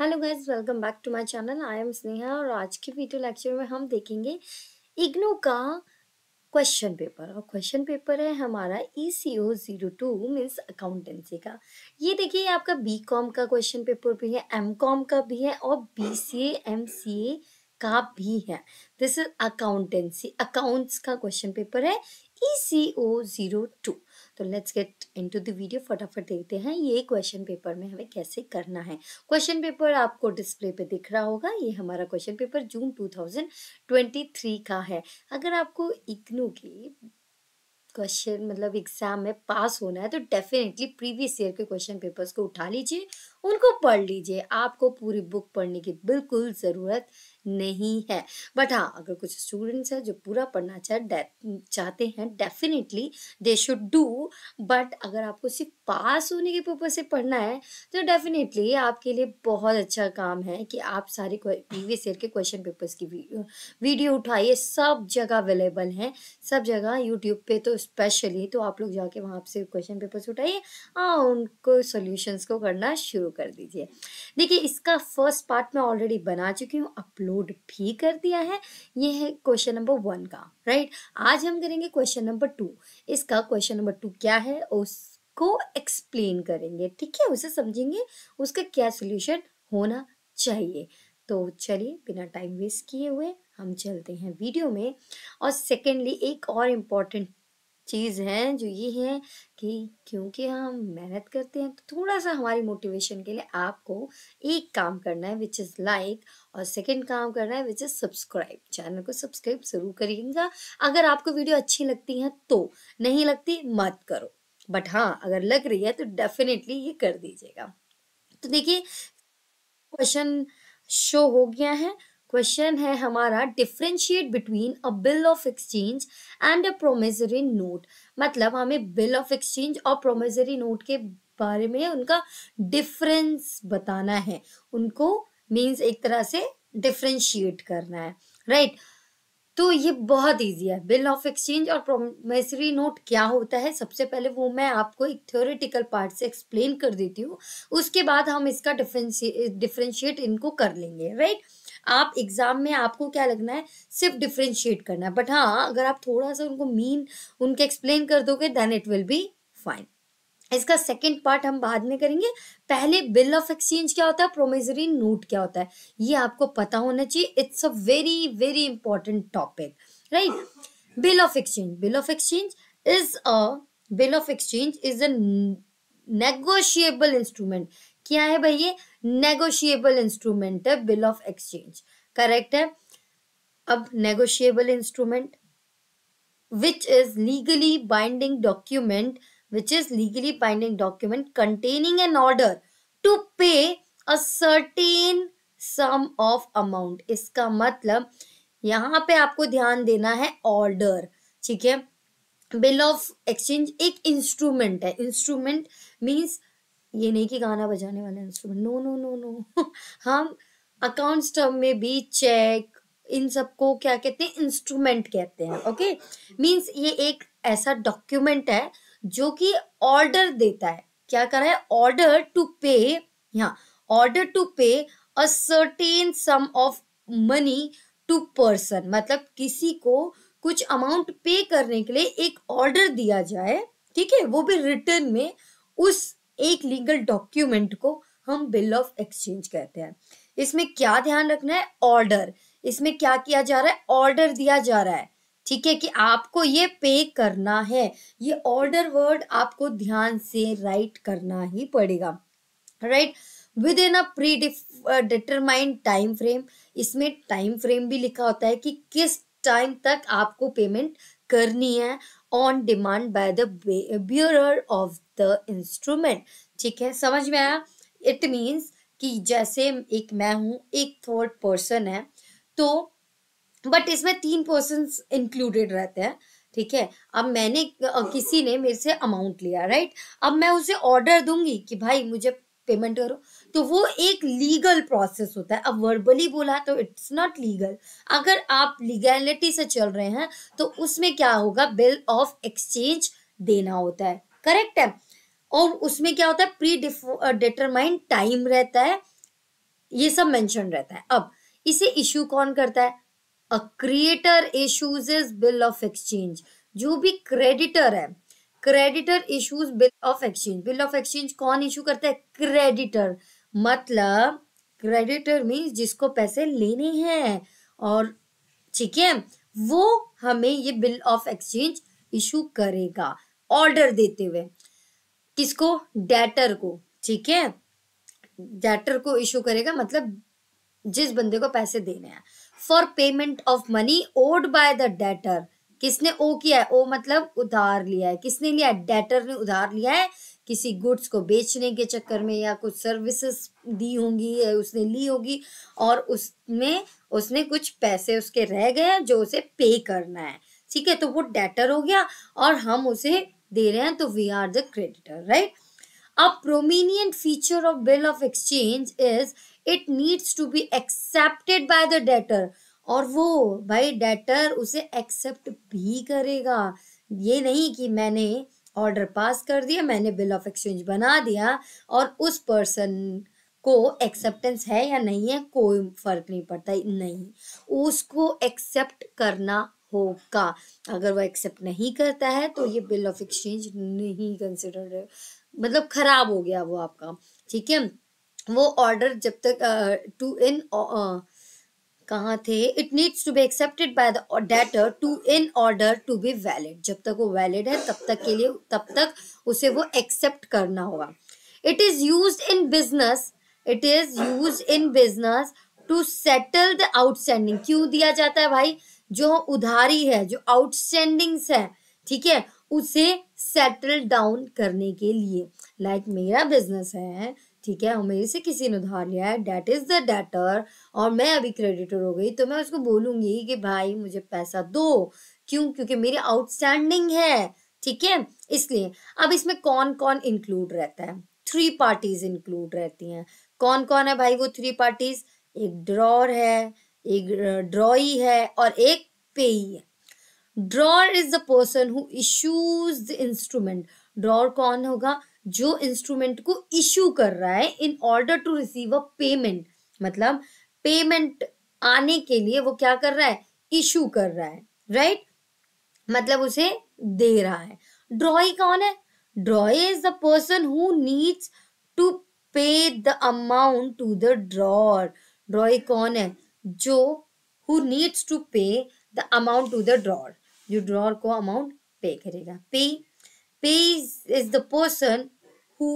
Hello guys welcome back to my channel I am Sneha और आज के वीडियो लेक्चर में हम देखेंगे इग्नो का क्वेश्चन पेपर और क्वेश्चन पेपर है हमारा E C O zero two means accountancy का ये देखिए आपका बी कॉम का क्वेश्चन पेपर भी है एम कॉम का भी है और बी सी एम सी ए का भी है दिस इज अकाउंटेंसी अकाउंट्स का क्वेश्चन पेपर है E C O zero two तो let's get into the video फटाफट देखते हैं ये क्वेश्चन पेपर में हमें कैसे करना है क्वेश्चन पेपर आपको डिस्प्ले पे दिख रहा होगा ये हमारा क्वेश्चन पेपर जून 2023 का है अगर आपको इग्नू के क्वेश्चन मतलब एग्जाम में पास होना है तो डेफिनेटली प्रीवियस ईयर के क्वेश्चन पेपर्स को उठा लीजिए उनको पढ़ लीजिए आपको पूरी बुक पढ़ने की बिल्कुल ज़रूरत नहीं है बट हाँ अगर कुछ स्टूडेंट्स हैं जो पूरा पढ़ना चाहे चाहते हैं definitely they should do but अगर आपको सिर्फ पास होने के पर्पज से पढ़ना है तो डेफिनेटली आपके लिए बहुत अच्छा काम है कि आप सारे प्रीवियस ईयर के क्वेश्चन पेपर्स की वीडियो उठाइए सब जगह अवेलेबल हैं सब जगह यूट्यूब पे तो स्पेशली तो आप लोग जाके वहाँ से क्वेश्चन पेपर्स उठाइए हाँ उनको सोल्यूशंस को करना शुरू कर दीजिए देखिए इसका फर्स्ट पार्ट मैं ऑलरेडी बना चुकी हूँ अपलोड इंक्लूड भी कर दिया है ये है क्वेश्चन नंबर वन का राइट आज हम करेंगे क्वेश्चन नंबर टू इसका क्वेश्चन नंबर टू क्या है उसको एक्सप्लेन करेंगे ठीक है उसे समझेंगे उसका क्या सोल्यूशन होना चाहिए तो चलिए बिना टाइम वेस्ट किए हुए हम चलते हैं वीडियो में और सेकेंडली एक और इम्पॉर्टेंट चीज़ है जो ये है कि क्योंकि हम मेहनत करते हैं तो थोड़ा सा हमारी मोटिवेशन के लिए आपको एक काम करना है विच इज़ लाइक और सेकंड काम करना है विच इज़ सब्सक्राइब चैनल को सब्सक्राइब ज़रूर करिएगा अगर आपको वीडियो अच्छी लगती है तो नहीं लगती मत करो बट हाँ अगर लग रही है तो डेफिनेटली ये कर दीजिएगा तो देखिए क्वेश्चन शो हो गया है क्वेश्चन है हमारा differentiate between a bill of exchange and a promissory note मतलब हमें बिल ऑफ एक्सचेंज और प्रोमेजरी नोट के बारे में उनका डिफरेंस बताना है उनको मीन्स एक तरह से डिफ्रेंशिएट करना है राइट right? तो ये बहुत इजी है बिल ऑफ एक्सचेंज और प्रोमेसरी नोट क्या होता है सबसे पहले वो मैं आपको एक थ्योरेटिकल पार्ट से एक्सप्लेन कर देती हूँ उसके बाद हम इसका डिफ्रेंशिएट इनको कर लेंगे राइट right? आप एग्ज़ाम में आपको क्या लगना है सिर्फ डिफ्रेंशिएट करना है बट हाँ अगर आप थोड़ा सा उनको मीन उनके एक्सप्लेन कर दोगे then it will be fine इसका सेकंड पार्ट हम बाद में करेंगे पहले बिल ऑफ एक्सचेंज क्या होता है प्रोमिजरी नोट क्या होता है ये आपको पता होना चाहिए it's a very very important topic right bill of exchange bill of exchange is a bill of exchange is a negotiable instrument क्या है भाई ये नेगोशिएबल इंस्ट्रूमेंट है बिल ऑफ एक्सचेंज करेक्ट है अब negotiable instrument which is legally binding document which is legally binding document containing an order to pay a certain sum of amount इसका मतलब यहां पे आपको ध्यान देना है ऑर्डर ठीक है बिल ऑफ एक्सचेंज एक इंस्ट्रूमेंट है इंस्ट्रूमेंट मीन्स ये नहीं कि गाना बजाने वाला instrument no no no no हम अकाउंट्स टर्म में भी चेक इन सबको क्या कहते हैं इंस्ट्रूमेंट कहते हैं ओके मींस ये एक ऐसा डॉक्यूमेंट है जो कि ऑर्डर देता है क्या कर रहा है ऑर्डर टू पे यहाँ order to pay a certain sum of money to person मतलब किसी को कुछ अमाउंट पे करने के लिए एक ऑर्डर दिया जाए ठीक है वो भी रिटर्न में उस एक लीगल डॉक्यूमेंट को हम बिल ऑफ एक्सचेंज कहते हैं इसमें क्या ध्यान रखना है ऑर्डर इसमें क्या किया जा रहा है ऑर्डर दिया जा रहा है ठीक है कि आपको ये पे करना है ये ऑर्डर वर्ड आपको ध्यान से राइट करना ही पड़ेगा right within a predetermined time frame इसमें टाइम फ्रेम भी लिखा होता है कि किस टाइम तक आपको पेमेंट करनी है on demand by the bearer of the instrument ठीक है समझ में आया इट मीन्स कि जैसे एक मैं हूँ एक थर्ड पर्सन है तो बट इसमें तीन पर्सन इंक्लूडेड रहते हैं ठीक है अब मैंने किसी ने मेरे से अमाउंट लिया राइट अब मैं उसे ऑर्डर दूंगी कि भाई मुझे पेमेंट करो तो वो एक लीगल प्रोसेस होता है अब वर्बली बोला तो इट्स नॉट लीगल अगर आप लीगैलिटी से चल रहे हैं तो उसमें क्या होगा बिल ऑफ एक्सचेंज देना होता है करेक्ट है और उसमें क्या होता है प्री डिटरमाइंड टाइम रहता है ये सब मेंशन रहता है अब इसे इश्यू कौन करता है a creditor issues is bill of exchange जो भी क्रेडिटर है creditor issues bill of exchange bill of exchange कौन इशू करता है क्रेडिटर मतलब क्रेडिटर मीन्स जिसको पैसे लेने हैं और ठीक है वो हमें ये बिल ऑफ एक्सचेंज इशू करेगा ऑर्डर देते हुए किसको डेटर को ठीक है डेटर को इशू करेगा मतलब जिस बंदे को पैसे देने हैं for payment of money owed by the debtor किसने ओ किया है ओ मतलब उधार लिया है किसने लिया है डेटर ने उधार लिया है किसी गुड्स को बेचने के चक्कर में या कुछ सर्विसेज दी होंगी या उसने ली होगी और उसमें उसने कुछ पैसे उसके रह गए हैं जो उसे पे करना है ठीक है तो वो डेटर हो गया और हम उसे दे रहे हैं तो we are the creditor right a prominent feature of bill of exchange is it needs to be accepted by the debtor और वो भाई डेटर उसे एक्सेप्ट भी करेगा ये नहीं कि मैंने ऑर्डर पास कर दिया मैंने बिल ऑफ एक्सचेंज बना दिया और उस पर्सन को एक्सेप्टेंस है या नहीं है कोई फर्क नहीं पड़ता नहीं उसको एक्सेप्ट करना होगा अगर वो एक्सेप्ट नहीं करता है तो ये बिल ऑफ एक्सचेंज नहीं कंसिडर मतलब खराब हो गया वो आपका ठीक है वो ऑर्डर जब तक टू इन कहाँ थे it needs to be accepted by the debtor to in order to be valid जब तक वो वैलिड है तब तक के लिए तब तक उसे वो एक्सेप्ट करना होगा it is use in business it is use in business to settle the outstanding क्यों दिया जाता है भाई जो उधारी है जो आउटस्टैंडिंग है ठीक है उसे सेटल डाउन करने के लिए लाइक like मेरा बिजनेस है ठीक है और मेरे से किसी ने उधार लिया है डेट इज़ द डेटर और मैं अभी क्रेडिटर हो गई तो मैं उसको बोलूँगी कि भाई मुझे पैसा दो क्यों क्योंकि मेरी आउटस्टैंडिंग है ठीक है इसलिए अब इसमें कौन कौन इंक्लूड रहता है थ्री पार्टीज इंक्लूड रहती हैं कौन कौन है भाई वो थ्री पार्टीज एक ड्रॉर है एक ड्रॉई है और एक पेई है drawer is the person who issues the instrument drawer कौन होगा जो इंस्ट्रूमेंट को इशू कर रहा है in order to receive a payment मतलब पेमेंट आने के लिए वो क्या कर रहा है इशू कर रहा है राइट right? मतलब उसे दे रहा है ड्रॉई कौन है drawee is the person who needs to pay the amount to the drawer drawee कौन है जो who needs to pay the amount to the drawer जो ड्रॉर को अमाउंट पे करेगा payee payee is the person who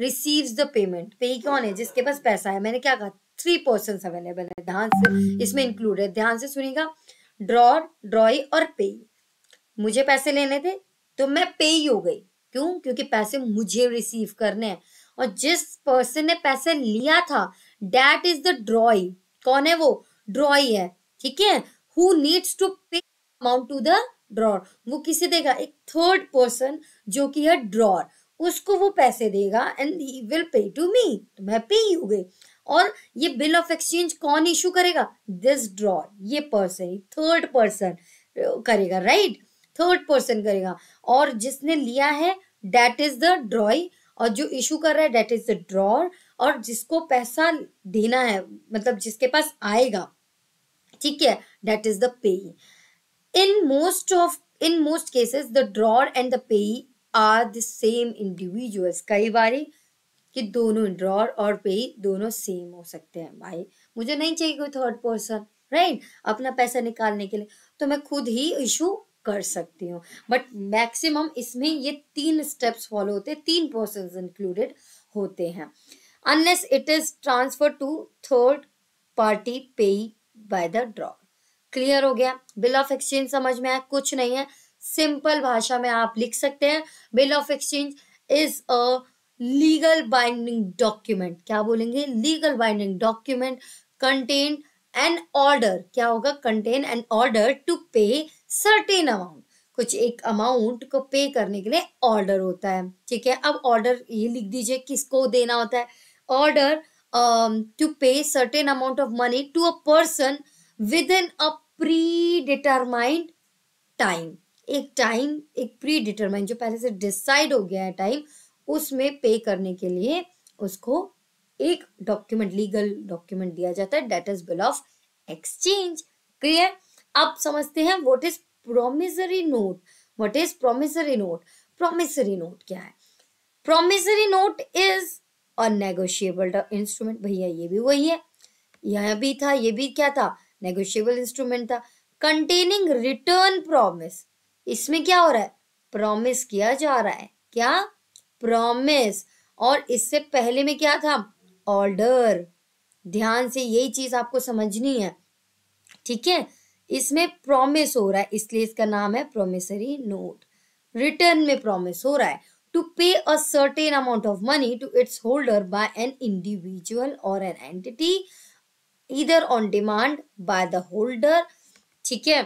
receives the payment payee कौन है जिसके पास पैसा है मैंने क्या कहा थ्री पर्सन अवेलेबल है ध्यान से इसमें इंक्लूड है ध्यान से सुनिएगा ड्रॉर ड्रॉई और पे मुझे पैसे लेने थे तो मैं पे ही हो गई क्यों क्योंकि पैसे मुझे रिसीव करने हैं और जिस पर्सन ने पैसे लिया था डैट इज द ड्रॉई कौन है वो ड्रॉ ही है ठीक है who needs to pay amount to the drawer वो किसे देगा एक थर्ड पर्सन जो कि है ड्रॉर उसको वो पैसे देगा and he will pay to me तो मैं पे ही हो गई और ये बिल ऑफ एक्सचेंज कौन इशू करेगा दिस ड्रॉर ये पर्सन थर्ड पर्सन करेगा राइट थर्ड पर्सन करेगा और जिसने लिया है डेट इज द ड्रॉई और जो इशू कर रहा है डेट इज द ड्रॉर और जिसको पैसा देना है मतलब जिसके पास आएगा ठीक है that is the payee in most of in most cases the drawer and the payee are the same individuals कई बार कि दोनों ड्रॉर और पेई दोनों सेम हो सकते हैं भाई मुझे नहीं चाहिए कोई थर्ड पर्सन राइट अपना पैसा निकालने के लिए तो मैं खुद ही इशू कर सकती हूँ बट मैक्सिमम इसमें ये तीन स्टेप्स फॉलो होते हैं तीन पर्सन इंक्लूडेड होते हैं unless it is transfer to third party payee by the draw clear हो गया बिल ऑफ एक्सचेंज समझ में आया कुछ नहीं है सिंपल भाषा में आप लिख सकते हैं bill of exchange is a legal binding document क्या बोलेंगे legal binding document contain an order क्या होगा contain an order to pay certain amount कुछ एक अमाउंट को पे करने के लिए ऑर्डर होता है ठीक है अब ऑर्डर ये लिख दीजिए किसको देना होता है order um, to pay certain amount of money to a person within a predetermined time एक टाइम एक प्री डिटरमाइन जो पहले से डिसाइड हो गया है टाइम उसमें पे करने के लिए उसको एक डॉक्यूमेंट लीगल डॉक्यूमेंट दिया जाता है that is bill of exchange clear अब समझते हैं what is promissory note what is promissory note promissory note क्या है प्रोमिसरी नोट इज और नेगोशियबल इंस्ट्रूमेंट भैया ये भी वही है यह भी था ये भी क्या था नेगोशियबल इंस्ट्रूमेंट था कंटेनिंग रिटर्न प्रॉमिस इसमें क्या हो रहा है प्रॉमिस किया जा रहा है क्या प्रॉमिस और इससे पहले में क्या था ऑर्डर ध्यान से यही चीज आपको समझनी है ठीक है इसमें प्रॉमिस हो रहा है इसलिए इसका नाम है प्रोमिसरी नोट रिटर्न में प्रॉमिस हो रहा है to pay a certain amount of money to its holder by an individual or an entity either on demand by the holder ठीक है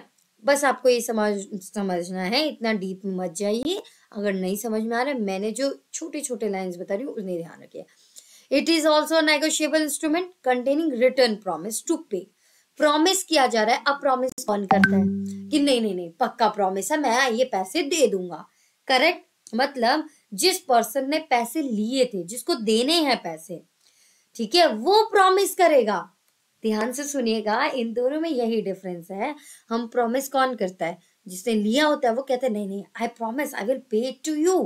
बस आपको ये समझ समझना है इतना डीप में मत जाइए अगर नहीं समझ में आ रहा है मैंने जो छोटे छोटे लाइंस बता रही हूँ उन्हें ध्यान रखिए it is also negotiable instrument containing written promise to pay promise किया जा रहा है अब प्रॉमिस कौन करता है कि नहीं नहीं नहीं पक्का प्रॉमिस है मैं ये पैसे दे दूंगा करेक्ट मतलब जिस पर्सन ने पैसे लिए थे जिसको देने हैं पैसे ठीक है वो प्रॉमिस करेगा ध्यान से सुनिएगा इन दोनों में यही डिफरेंस है हम प्रॉमिस कौन करता है जिसने लिया होता है वो कहते हैं नहीं नहीं I promise I will pay to you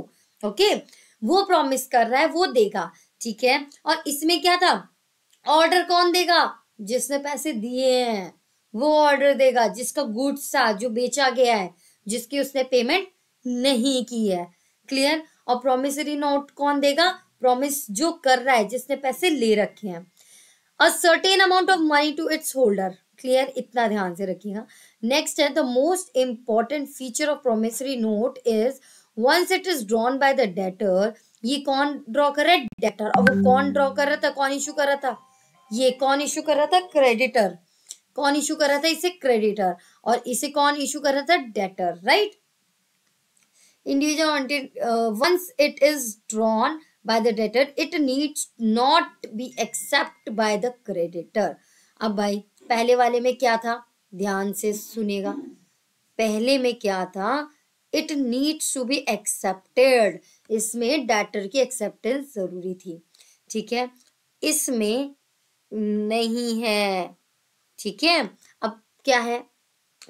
okay वो प्रॉमिस कर रहा है वो देगा ठीक है और इसमें क्या था ऑर्डर कौन देगा जिसने पैसे दिए हैं वो ऑर्डर देगा जिसका गुड्स था जो बेचा गया है जिसकी उसने पेमेंट नहीं की है क्लियर और प्रोमिसरी नोट कौन देगा प्रोमिस जो कर रहा है जिसने पैसे ले रखे हैं a certain amount of money to its holder clear इतना ध्यान से रखिएगा नेक्स्ट है the most important feature of promissory note is once it is drawn by the debtor ये कौन ड्रॉ कर रहा है डेटर और वो कौन ड्रॉ कर रहा था कौन इशू कर रहा था ये कौन इशू कर रहा था क्रेडिटर कौन इशू कर रहा था इसे क्रेडिटर और इसे कौन इशू कर रहा था debtor right right? individual wanted uh, once it is drawn by the debtor it needs not be accept by the creditor अब भाई पहले वाले में क्या था ध्यान से सुनेगा पहले में क्या था it needs to be accepted इसमें डेटर की एक्सेप्टेंस जरूरी थी ठीक है इसमें नहीं है ठीक है अब क्या है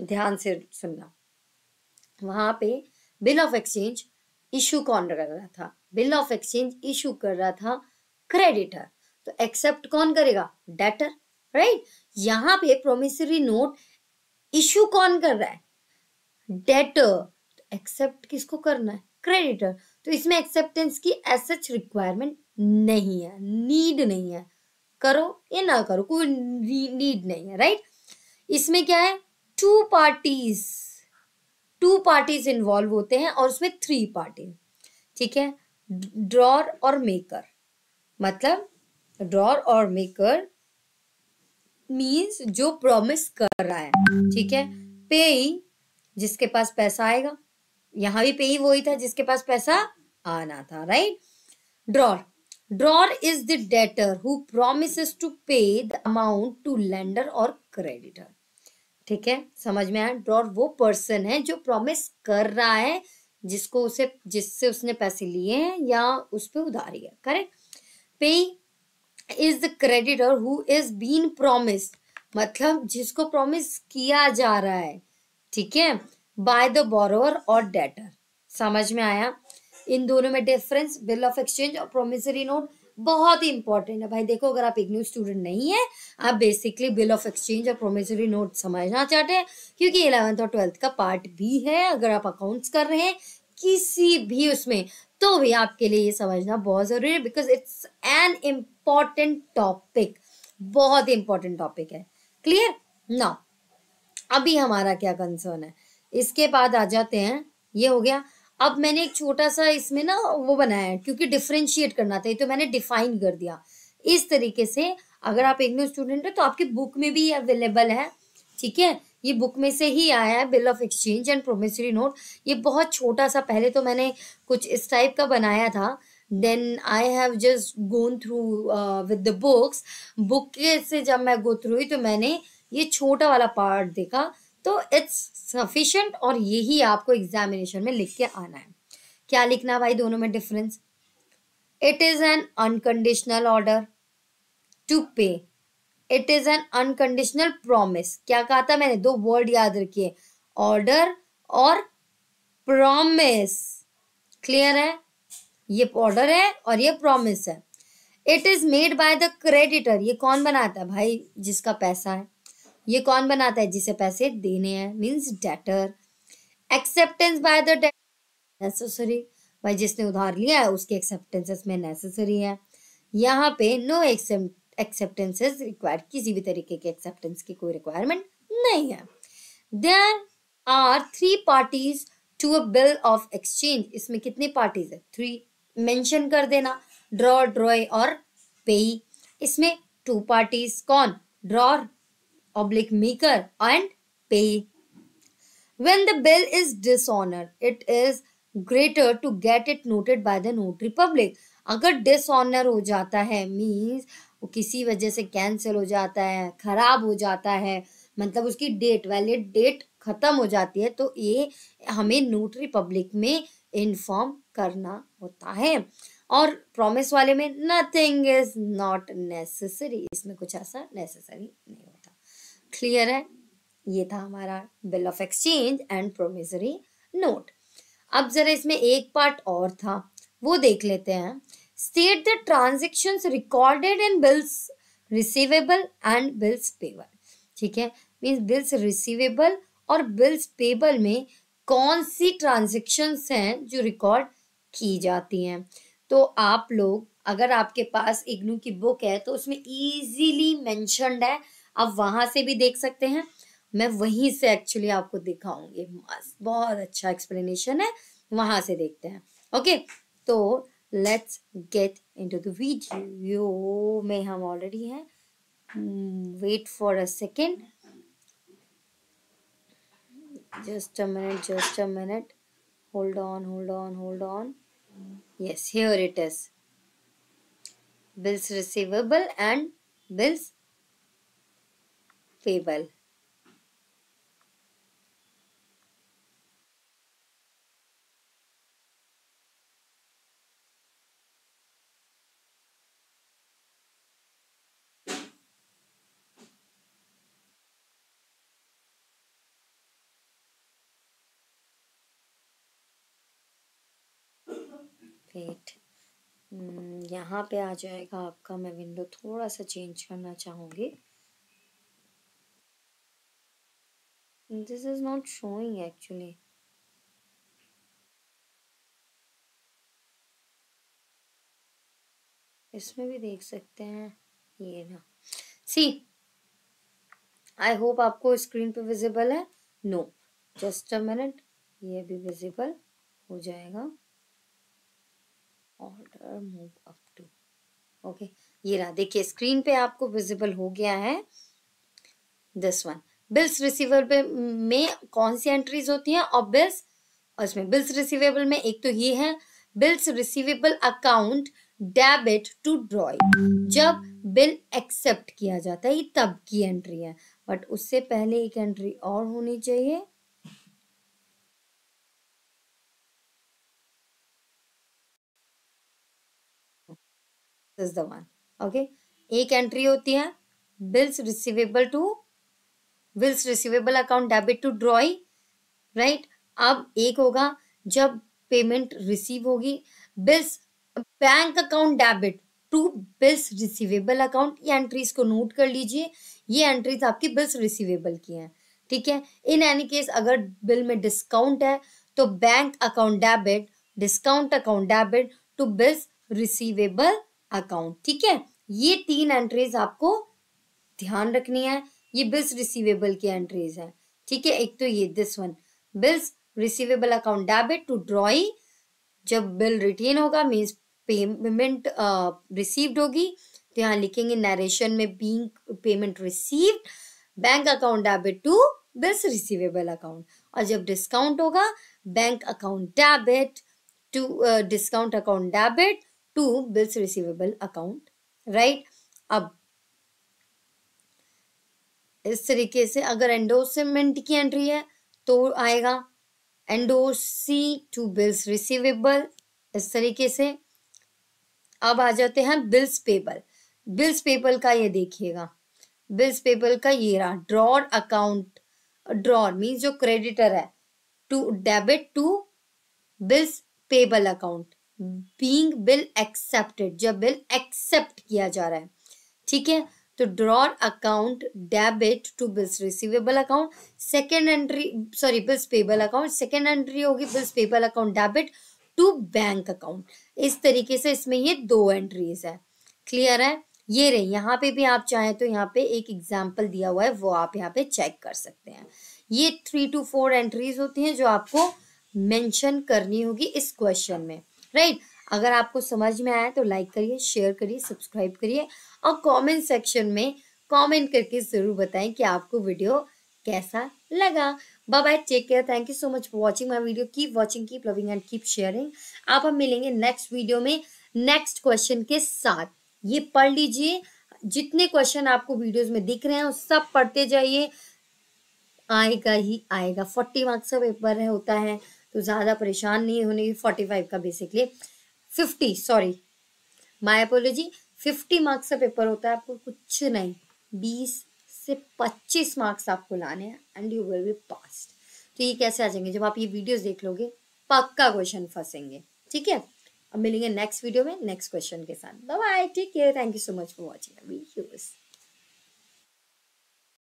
ध्यान से सुनना वहां पे बिल ऑफ एक्सचेंज इशू कौन कर रहा था बिल ऑफ एक्सचेंज इशू कर रहा था क्रेडिटर तो एक्सेप्ट कौन करेगा डेटर राइट यहाँ पे प्रोमिसरी नोट इशू कौन कर रहा है डेटर तो एक्सेप्ट किसको करना है क्रेडिटर तो इसमें एक्सेप्टेंस की एसच रिक्वायरमेंट नहीं है नीड नहीं है करो या ना करो कोई नीड नहीं है राइट इसमें क्या है two parties two parties involve होते हैं और उसमें थ्री पार्टी ठीक है ड्रॉर और मेकर मतलब ड्रॉर और मेकर मींस जो प्रॉमिस कर रहा है ठीक है पेइंग जिसके पास पैसा आएगा यहां भी वो ही था जिसके पास पैसा आना था right drawer drawer is the debtor who promise to pay the amount to lender और क्रेडिटर ठीक है समझ में आया ड्रॉर वो पर्सन है जो प्रॉमिस कर रहा है जिसको उसे जिससे उसने पैसे लिए हैं या उस पर उधारी है correct payee is the creditor who is been promise मतलब जिसको प्रॉमिस किया जा रहा है ठीक है बाय द बोरोवर और डेटर समझ में आया इन दोनों में डिफरेंस बिल ऑफ एक्सचेंज और प्रोमिसरी नोट बहुत ही इंपॉर्टेंट है भाई देखो अगर आप इग्नू स्टूडेंट नहीं है आप बेसिकली बिल ऑफ एक्सचेंज और प्रोमिसरी नोट समझना चाहते हैं क्योंकि इलेवेंथ और ट्वेल्थ का पार्ट भी है अगर आप अकाउंट्स कर रहे हैं किसी भी उसमें तो भी आपके लिए ये समझना बहुत ज़रूरी है because it's an important topic बहुत ही इंपॉर्टेंट टॉपिक है क्लियर ना अभी हमारा क्या कंसर्न है इसके बाद आ जाते हैं ये हो गया अब मैंने एक छोटा सा इसमें ना वो बनाया है क्योंकि डिफ्रेंशिएट करना था तो मैंने डिफाइन कर दिया इस तरीके से अगर आप इग्नो स्टूडेंट है तो आपकी बुक में भी अवेलेबल है ठीक है ये बुक में से ही आया है bill of exchange and promissory note ये बहुत छोटा सा पहले तो मैंने कुछ इस टाइप का बनाया था then I have just gone through with the books book से जब मैं गो थ्रू हुई तो मैंने ये छोटा वाला पार्ट देखा तो इट्स सफिशेंट और यही आपको एग्जामिनेशन में लिख के आना है क्या लिखना भाई दोनों में difference it is an unconditional order to pay it is an unconditional promise क्या कहा था मैंने दो वर्ड याद रखिए ऑर्डर और प्रॉमिस क्लियर है ये ऑर्डर है और ये प्रॉमिस है it is made by the creditor ये कौन बनाता है भाई जिसका पैसा है ये कौन बनाता है जिसे पैसे देने हैं means debtor acceptance by the necessary भाई जिसने उधार लिया है उसकी एक्सेप्टेंसेस में नेसेसरी है यहाँ पे नो एक्सेप्टेंसेस रिक्वायर किसी भी तरीके के एक्सेप्टेंस की कोई रिक्वायरमेंट नहीं है there are three parties to a bill of exchange इसमें कितनी पार्टीज है थ्री मेंशन कर देना ड्रॉ ड्रॉय और पेई इसमें टू पार्टीज कौन draw oblique maker and pay. When the bill is dishonored, it is greater to get it noted by the notary public. अगर dishonour हो जाता है मीन्स वो किसी वजह से कैंसिल हो जाता है खराब हो जाता है मतलब उसकी डेट वैलिड डेट ख़त्म हो जाती है तो ये हमें नोटरी पब्लिक में इन्फॉर्म करना होता है और प्रॉमिस वाले में नथिंग इज नॉट नेसेसरी इसमें कुछ ऐसा नेसेसरी नहीं होता क्लियर है ये था हमारा bill of exchange and promissory note अब जरा इसमें एक पार्ट और था वो देख लेते हैं state the transaction recorded in bills receivable and bills payable ठीक है मीन्स बिल्स रिसीवेबल और बिल्स पेबल में कौन सी ट्रांजेक्शन हैं जो रिकॉर्ड की जाती हैं तो आप लोग अगर आपके पास इग्नू की बुक है तो उसमें इजीली मेंशनड है आप वहां से भी देख सकते हैं मैं वहीं से एक्चुअली आपको दिखाऊंगी बहुत अच्छा एक्सप्लेनेशन है वहां से देखते हैं ओके तो let's get into video में हम ऑलरेडी हैं wait for a second just a minute just a minute hold on hold on hold on yes here it is bills receivable and bills fable wait hmm, यहाँ पे आ जाएगा आपका मैं window थोड़ा सा चेंज करना चाहूँगी This is not showing actually. इसमें भी देख सकते हैं ये ना सी आई होप आपको स्क्रीन पे विजिबल है नो जस्ट अ मिनट ये भी विजिबल हो जाएगा order move up to okay ये रहा देखिए स्क्रीन पे आपको विजिबल हो गया है दिस वन बिल्स रिसीवेबल में कौन सी एंट्रीज होती हैं और और इसमें बिल्स रिसीवेबल में एक तो ये है bills receivable account debit to drawee जब बिल एक्सेप्ट किया जाता है ये तब की एंट्री है बट उससे पहले एक एंट्री और होनी चाहिए वन ओके एक एंट्री होती है bills receivable to bills receivable account debit to drawing right अब एक होगा जब पेमेंट रिसीव होगी bills bank account debit to bills receivable account ये एंट्रीज को नोट कर लीजिए ये एंट्रीज आपकी बिल्स रिसीवेबल की हैं ठीक है इन एनी केस अगर बिल में डिस्काउंट है तो bank account debit discount account debit to bills receivable account ठीक है ये तीन एंट्रीज आपको ध्यान रखनी है ये बिल्स रिसीवेबल की एंट्रीज है ठीक है एक तो ये this one bills receivable account debit to drawing जब बिल रिटेन होगा मीन्स पेमेंट रिसीव्ड होगी तो यहाँ लिखेंगे नरेशन में being payment received bank account debit to bills receivable account और जब डिस्काउंट होगा bank account debit to discount account debit to bills receivable account right अब इस तरीके से अगर एंडोसमेंट की एंट्री है तो आएगा एंडोसी टू बिल्स रिसीवेबल इस तरीके से अब आ जाते हैं बिल्स पेबल बिल्स पेबल का ये देखिएगा बिल्स पेबल का ये रहा ड्रॉर अकाउंट ड्रॉर मीन जो क्रेडिटर है to debit to bills payable account being bill accepted जब बिल एक्सेप्ट किया जा रहा है ठीक है तो drawer account debit to bills receivable account second entry sorry bills payable account second entry होगी bills payable account debit to bank account इस तरीके से इसमें ये दो एंट्रीज है क्लियर है ये रहे यहाँ पे भी आप चाहें तो यहाँ पे एक एग्जाम्पल दिया हुआ है वो आप यहाँ पे चेक कर सकते हैं ये थ्री टू फोर एंट्रीज होती हैं जो आपको मेंशन करनी होगी इस क्वेश्चन में राइट right? अगर आपको समझ में आया तो लाइक करिए शेयर करिए सब्सक्राइब करिए और कमेंट सेक्शन में कमेंट करके ज़रूर बताएं कि आपको वीडियो कैसा लगा bye bye take care thank you so much for watching my video keep watching keep loving and keep sharing आप हम मिलेंगे नेक्स्ट वीडियो में नेक्स्ट क्वेश्चन के साथ ये पढ़ लीजिए जितने क्वेश्चन आपको वीडियोज में दिख रहे हैं सब पढ़ते जाइए आएगा ही आएगा फोर्टी मार्क्स का पेपर होता है तो ज़्यादा परेशान नहीं होने फोर्टी फाइव का basically fifty sorry my apology fifty marks का पेपर होता है आपको कुछ नहीं बीस से पच्चीस मार्क्स आपको लाने हैं and you will be pass तो ये कैसे आ जाएंगे जब आप ये वीडियोस देख लोगे पक्का क्वेश्चन फंसेंगे ठीक है अब मिलेंगे नेक्स्ट वीडियो में नेक्स्ट क्वेश्चन के साथ bye bye take care thank you so much for watching